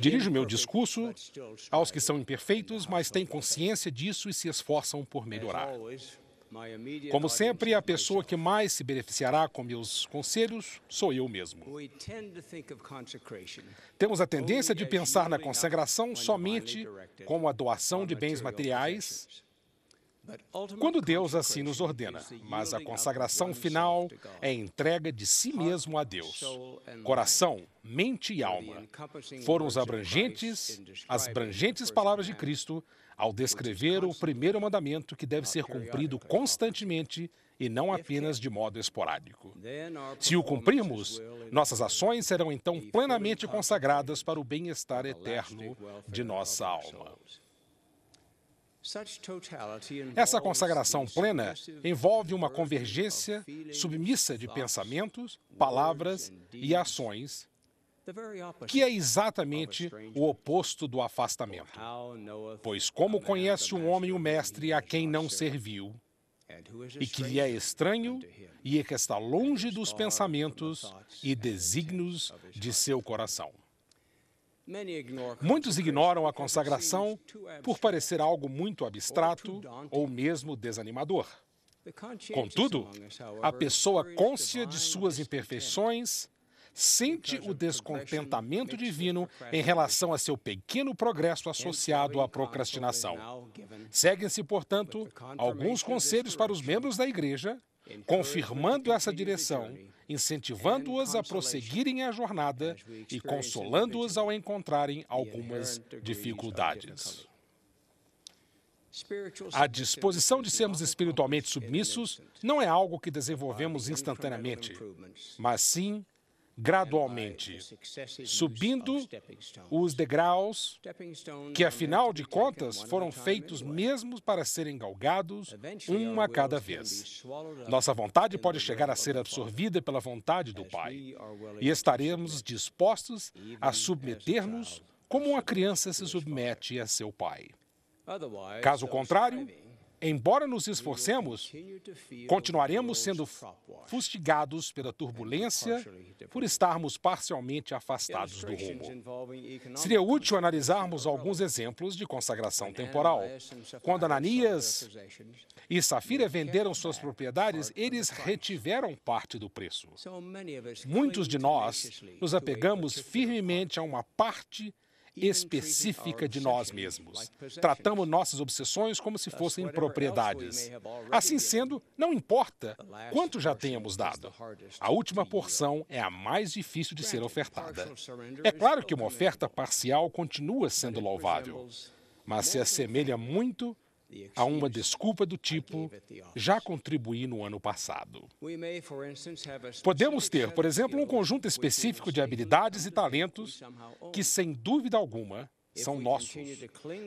Dirijo meu discurso aos que são imperfeitos, mas têm consciência disso e se esforçam por melhorar. Como sempre, a pessoa que mais se beneficiará com meus conselhos sou eu mesmo. Temos a tendência de pensar na consagração somente como a doação de bens materiais quando Deus assim nos ordena, mas a consagração final é entrega de si mesmo a Deus. Coração, mente e alma foram os abrangentes, as abrangentes palavras de Cristo ao descrever o primeiro mandamento que deve ser cumprido constantemente e não apenas de modo esporádico. Se o cumprirmos, nossas ações serão então plenamente consagradas para o bem-estar eterno de nossa alma. Essa consagração plena envolve uma convergência submissa de pensamentos, palavras e ações, que é exatamente o oposto do afastamento. Oh, pois, como conhece um homem o mestre a quem não serviu, e que lhe é estranho e é que está longe dos pensamentos e desígnios de seu coração. Muitos ignoram a consagração por parecer algo muito abstrato ou mesmo desanimador. Contudo, a pessoa cônscia de suas imperfeições sente o descontentamento divino em relação a seu pequeno progresso associado à procrastinação. Seguem-se, portanto, alguns conselhos para os membros da igreja confirmando essa direção, incentivando-os a prosseguirem a jornada e consolando-os ao encontrarem algumas dificuldades. A disposição de sermos espiritualmente submissos não é algo que desenvolvemos instantaneamente, mas sim gradualmente, subindo os degraus que, afinal de contas, foram feitos mesmo para serem galgados um a cada vez. Nossa vontade pode chegar a ser absorvida pela vontade do Pai, e estaremos dispostos a submeter-nos como uma criança se submete a seu pai. Caso contrário, Embora nos esforcemos, continuaremos sendo fustigados pela turbulência por estarmos parcialmente afastados do rumo. Seria útil analisarmos alguns exemplos de consagração temporal. Quando Ananias e Safira venderam suas propriedades, eles retiveram parte do preço. Muitos de nós nos apegamos firmemente a uma parte específica de nós mesmos. Tratamos nossas obsessões como se fossem propriedades. Assim sendo, não importa quanto já tenhamos dado, a última porção é a mais difícil de ser ofertada. É claro que uma oferta parcial continua sendo louvável, mas se assemelha muito a uma desculpa do tipo: já contribuí no ano passado. Podemos ter, por exemplo, um conjunto específico de habilidades e talentos que, sem dúvida alguma, são nossos.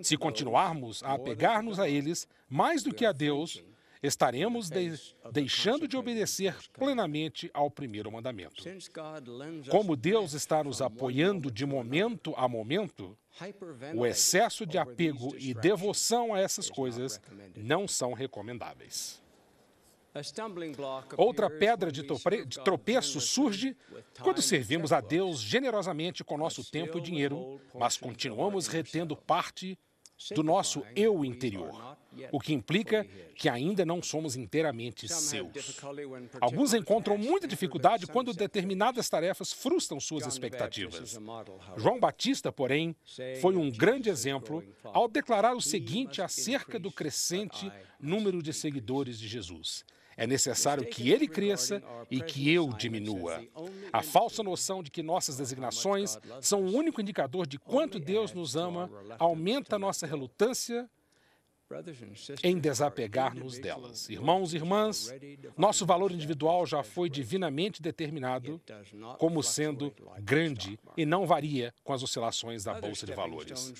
Se continuarmos a apegar-nos a eles mais do que a Deus, estaremos de deixando de obedecer plenamente ao primeiro mandamento. Como Deus está nos apoiando de momento a momento, o excesso de apego e devoção a essas coisas não são recomendáveis. Outra pedra de, tropeço surge quando servimos a Deus generosamente com nosso tempo e dinheiro, mas continuamos retendo parte do nosso eu interior, o que implica que ainda não somos inteiramente seus. Alguns encontram muita dificuldade quando determinadas tarefas frustram suas expectativas. João Batista, porém, foi um grande exemplo ao declarar o seguinte acerca do crescente número de seguidores de Jesus. É necessário que ele cresça e que eu diminua. A falsa noção de que nossas designações oh são o único indicador de quanto Deus nos ama aumenta nossa relutância em desapegar-nos delas. Irmãos e irmãs, nosso valor individual já foi divinamente determinado como sendo grande e não varia com as oscilações da Bolsa de Valores.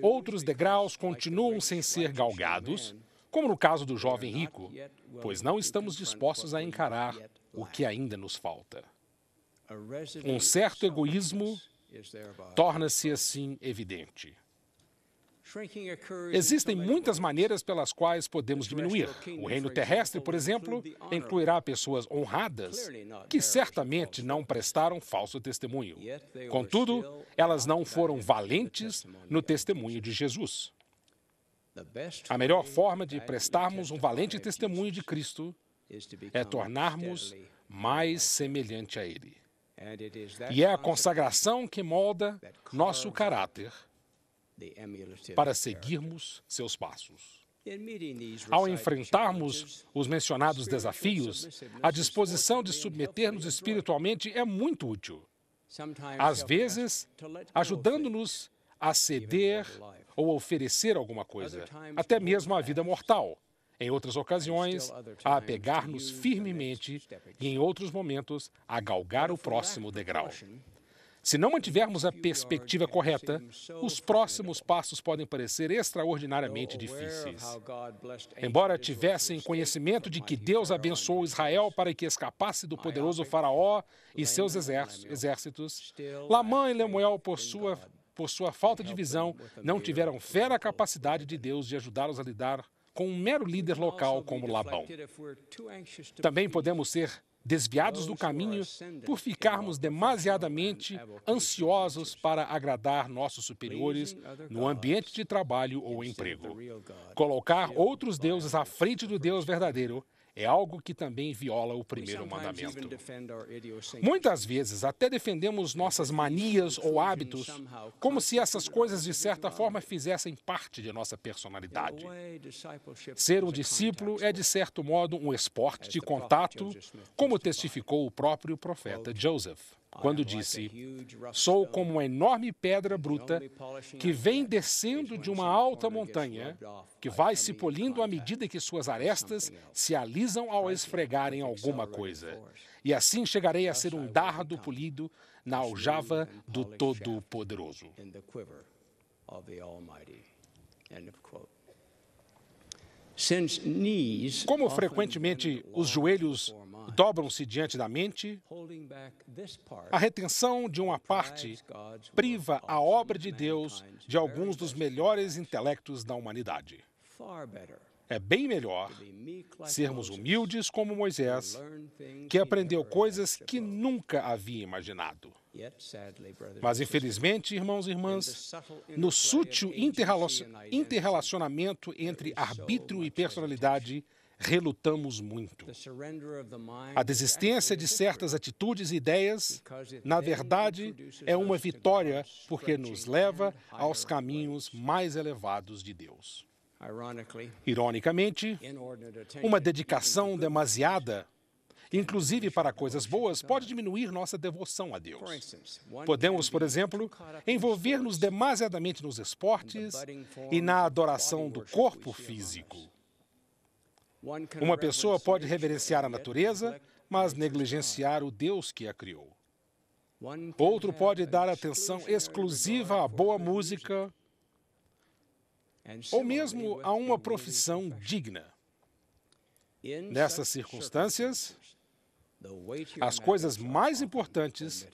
Outros degraus continuam sem ser galgados como no caso do jovem rico, pois não estamos dispostos a encarar o que ainda nos falta. Um certo egoísmo torna-se assim evidente. Existem muitas maneiras pelas quais podemos diminuir. O reino terrestre, por exemplo, incluirá pessoas honradas que certamente não prestaram falso testemunho. Contudo, elas não foram valentes no testemunho de Jesus. A melhor forma de prestarmos um valente testemunho de Cristo é tornarmos mais semelhante a Ele. E é a consagração que molda nosso caráter para seguirmos seus passos. Ao enfrentarmos os mencionados desafios, a disposição de submeter-nos espiritualmente é muito útil. Às vezes, ajudando-nos a ceder ou oferecer alguma coisa, até mesmo a vida mortal. Em outras ocasiões, a apegar-nos firmemente e, em outros momentos, a galgar o próximo degrau. Se não mantivermos a perspectiva correta, os próximos passos podem parecer extraordinariamente difíceis. Embora tivessem conhecimento de que Deus abençoou Israel para que escapasse do poderoso Faraó e seus exércitos, Lamã e Lemuel, por sua por sua falta de visão, não tiveram fé na capacidade de Deus de ajudá-los a lidar com um mero líder local como Labão. Também podemos ser desviados do caminho por ficarmos demasiadamente ansiosos para agradar nossos superiores no ambiente de trabalho ou emprego. Colocar outros deuses à frente do Deus verdadeiro é algo que também viola o primeiro mandamento. Muitas vezes até defendemos nossas manias ou hábitos como se essas coisas, de certa forma, fizessem parte de nossa personalidade. Ser um discípulo é, de certo modo, um esporte de contato, como testificou o próprio profeta Joseph quando é disse: Sou como uma enorme pedra bruta que vem descendo de uma alta montanha, que vai se polindo à medida que suas arestas se alisam ao esfregarem alguma coisa. E assim chegarei a ser um dardo polido na aljava do Todo-Poderoso. Como frequentemente os joelhos dobram-se diante da mente, a retenção de uma parte priva a obra de Deus de alguns dos melhores intelectos da humanidade. É bem melhor sermos humildes como Moisés, que aprendeu coisas que nunca havia imaginado. Mas, infelizmente, irmãos e irmãs, no sutil interrelacionamento entre arbítrio e personalidade, relutamos muito. A desistência de certas atitudes e ideias, na verdade, é uma vitória porque nos leva aos caminhos mais elevados de Deus. Ironicamente, uma dedicação demasiada, inclusive para coisas boas, pode diminuir nossa devoção a Deus. Podemos, por exemplo, envolver-nos demasiadamente nos esportes e na adoração do corpo físico. Uma pessoa pode reverenciar a natureza, mas negligenciar o Deus que a criou. Outro pode dar atenção exclusiva à boa música ou mesmo a uma profissão digna. Nessas circunstâncias, as coisas mais importantes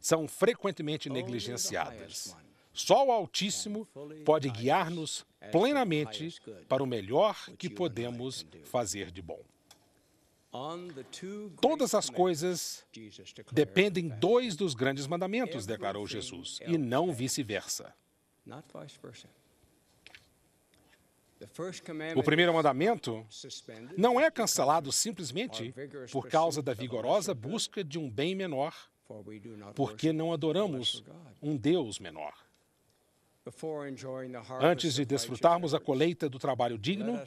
são frequentemente negligenciadas. Só o Altíssimo pode guiar-nos plenamente para o melhor que podemos fazer de bom. Todas as coisas dependem dois dos grandes mandamentos, declarou Jesus, e não vice-versa. O primeiro mandamento não é cancelado simplesmente por causa da vigorosa busca de um bem menor, porque não adoramos um Deus menor. Antes de desfrutarmos a colheita do trabalho digno,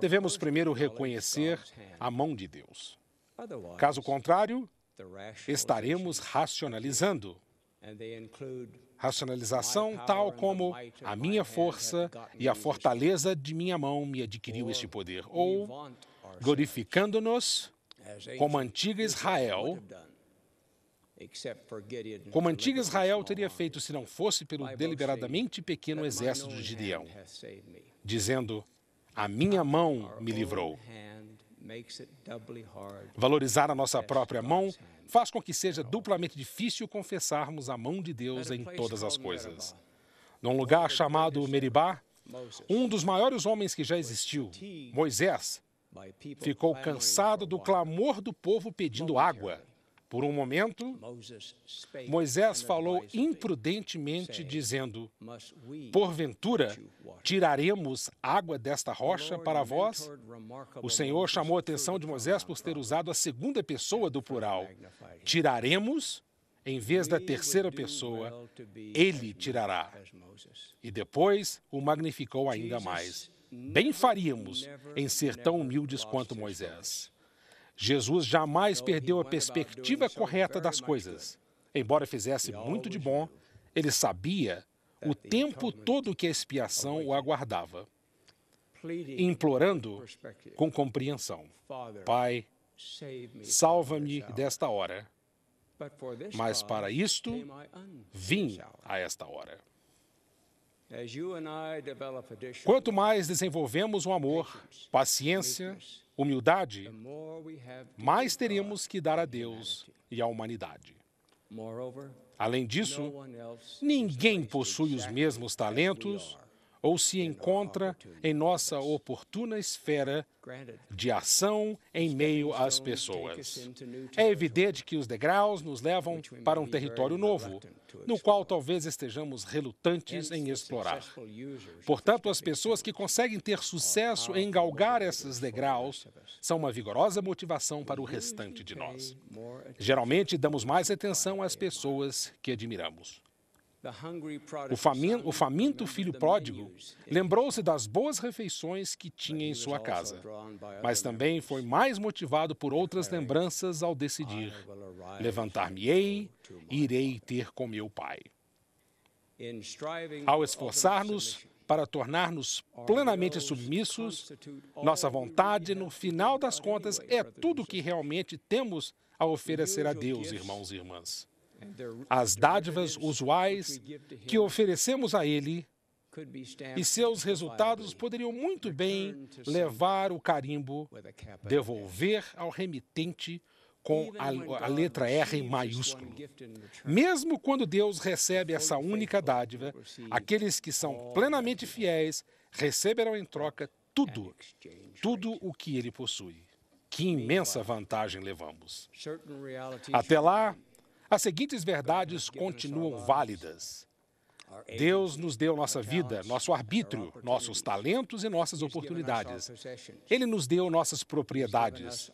devemos primeiro reconhecer a mão de Deus. Caso contrário, estaremos racionalizando. Racionalização tal como a minha força e a fortaleza de minha mão me adquiriu este poder, ou glorificando-nos como antiga Israel como antiga Israel teria feito se não fosse pelo deliberadamente pequeno exército de Gideão, dizendo: A minha mão me livrou. Valorizar a nossa própria mão faz com que seja duplamente difícil confessarmos a mão de Deus em todas as coisas. Num lugar chamado Meribá, um dos maiores homens que já existiu, Moisés, ficou cansado do clamor do povo pedindo água por um momento, Moisés falou imprudentemente, dizendo: Porventura, tiraremos água desta rocha para vós? O Senhor chamou a atenção de Moisés por ter usado a segunda pessoa do plural: Tiraremos, em vez da terceira pessoa, ele tirará. E depois o magnificou ainda mais. Bem faríamos em ser tão humildes quanto Moisés. Jesus jamais então, perdeu a perspectiva correta das coisas. Embora fizesse muito de bom, ele sabia é, o tempo todo que a expiação o aguardava, implorando com compreensão: Pai, salva-me desta hora. Mas para isto vim a esta hora. Quanto mais desenvolvemos o amor, paciência, humildade, mais teremos que dar a Deus e à humanidade. Além disso, ninguém possui os mesmos talentos ou se encontra em nossa oportuna esfera de ação em meio às pessoas. É evidente que os degraus nos levam para um território novo, no qual talvez estejamos relutantes em explorar. Portanto, as pessoas que conseguem ter sucesso em galgar esses degraus são uma vigorosa motivação para o restante de nós. Geralmente, damos mais atenção às pessoas que admiramos. O, faminto filho pródigo lembrou-se das boas refeições que tinha em sua casa, mas também foi mais motivado por outras lembranças ao decidir: levantar-me-ei, irei ter com meu pai. Ao esforçar-nos para tornar-nos plenamente submissos, nossa vontade, no final das contas, é tudo que realmente temos a oferecer a Deus, irmãos e irmãs as dádivas usuais que oferecemos a Ele, e seus resultados poderiam muito bem levar o carimbo, devolver ao remitente com a, a, letra R maiúsculo. Mesmo quando Deus recebe essa única dádiva, aqueles que são plenamente fiéis receberão em troca tudo, tudo o que ele possui. Que imensa vantagem levamos. Até lá, as seguintes verdades continuam válidas. Deus nos deu nossa vida, nosso arbítrio, nossos talentos e nossas oportunidades. Ele nos deu nossas propriedades.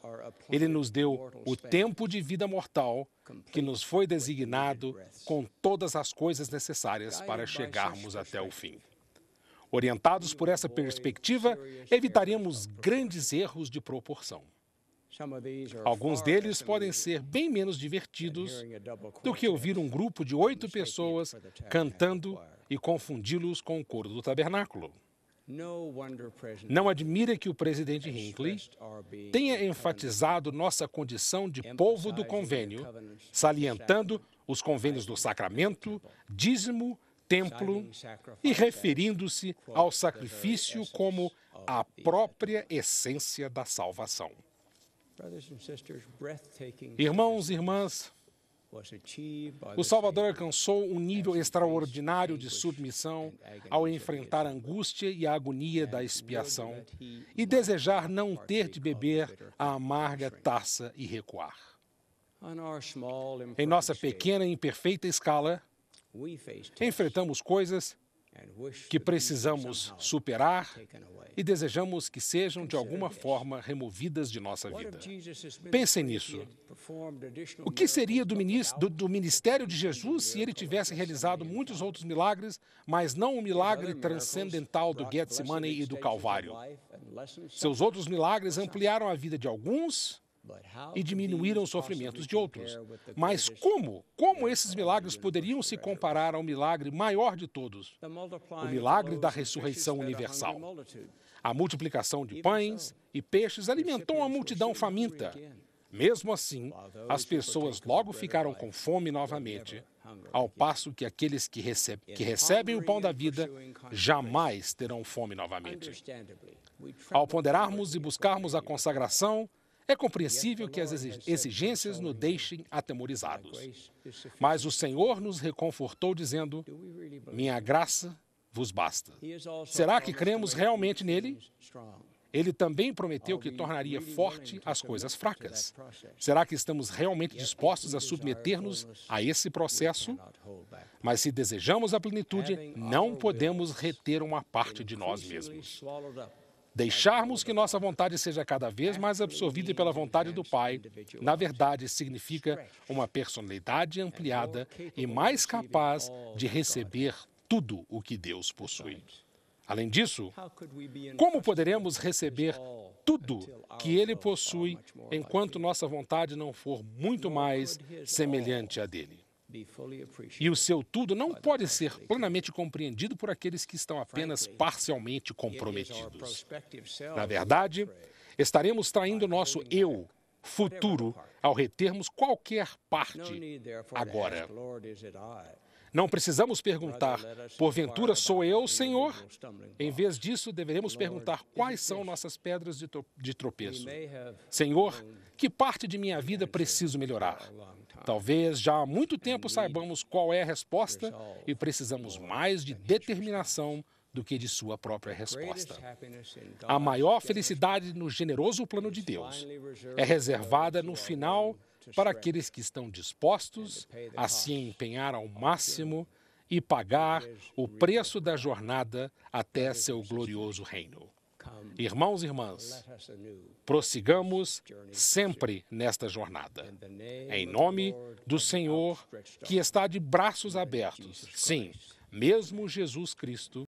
Ele nos deu o tempo de vida mortal que nos foi designado com todas as coisas necessárias para chegarmos até o fim. Orientados por essa perspectiva, evitaremos grandes erros de proporção. Alguns deles podem ser bem menos divertidos do que ouvir um grupo de oito pessoas cantando e confundi-los com o coro do tabernáculo. Não admira que o presidente Hinckley tenha enfatizado nossa condição de povo do convênio, salientando os convênios do sacramento, dízimo, templo e referindo-se ao sacrifício como a própria essência da salvação. Irmãos e irmãs, o Salvador alcançou um nível extraordinário de submissão ao enfrentar a angústia e a agonia da expiação e desejar não ter de beber a amarga taça e recuar. Em nossa pequena e imperfeita escala, enfrentamos coisas que precisamos superar e desejamos que sejam de alguma forma removidas de nossa vida. Pensem nisso. O que seria do, do, do ministério de Jesus se ele tivesse realizado muitos outros milagres, mas não o milagre transcendental do Getsemane e do Calvário? Seus outros milagres ampliaram a vida de alguns e diminuíram os sofrimentos de outros. Mas como? Como esses milagres poderiam se comparar ao milagre maior de todos? O milagre da ressurreição universal. A multiplicação de pães e peixes alimentou a multidão faminta. Mesmo assim, as pessoas logo ficaram com fome novamente, ao passo que aqueles que, que, recebem o pão da vida jamais terão fome novamente. Ao ponderarmos e buscarmos a consagração, é compreensível que as exigências nos deixem atemorizados. Mas o Senhor nos reconfortou dizendo: Minha graça vos basta. Será que cremos realmente nele? Ele também prometeu que tornaria forte as coisas fracas. Será que estamos realmente dispostos a submeter-nos a esse processo? Mas se desejamos a plenitude, não podemos reter uma parte de nós mesmos. Deixarmos que nossa vontade seja cada vez mais absorvida pela vontade do Pai, na verdade, significa uma personalidade ampliada e mais capaz de receber tudo o que Deus possui. Além disso, como poderemos receber tudo que Ele possui enquanto nossa vontade não for muito mais semelhante à dele? E o seu tudo não pode ser plenamente compreendido por aqueles que estão apenas parcialmente comprometidos. Na verdade, estaremos traindo nosso eu futuro ao retermos qualquer parte agora. Não precisamos perguntar, porventura sou eu, Senhor? Em vez disso, deveremos perguntar quais são nossas pedras de tropeço. Senhor, que parte de minha vida preciso melhorar? Talvez já há muito tempo saibamos qual é a resposta e precisamos mais de determinação do que de sua própria resposta. A maior felicidade no generoso plano de Deus é reservada no final para aqueles que estão dispostos a se empenhar ao máximo e pagar o preço da jornada até seu glorioso reino. Irmãos e irmãs, prossigamos sempre nesta jornada. Em nome do Senhor, que está de braços abertos, sim, mesmo Jesus Cristo.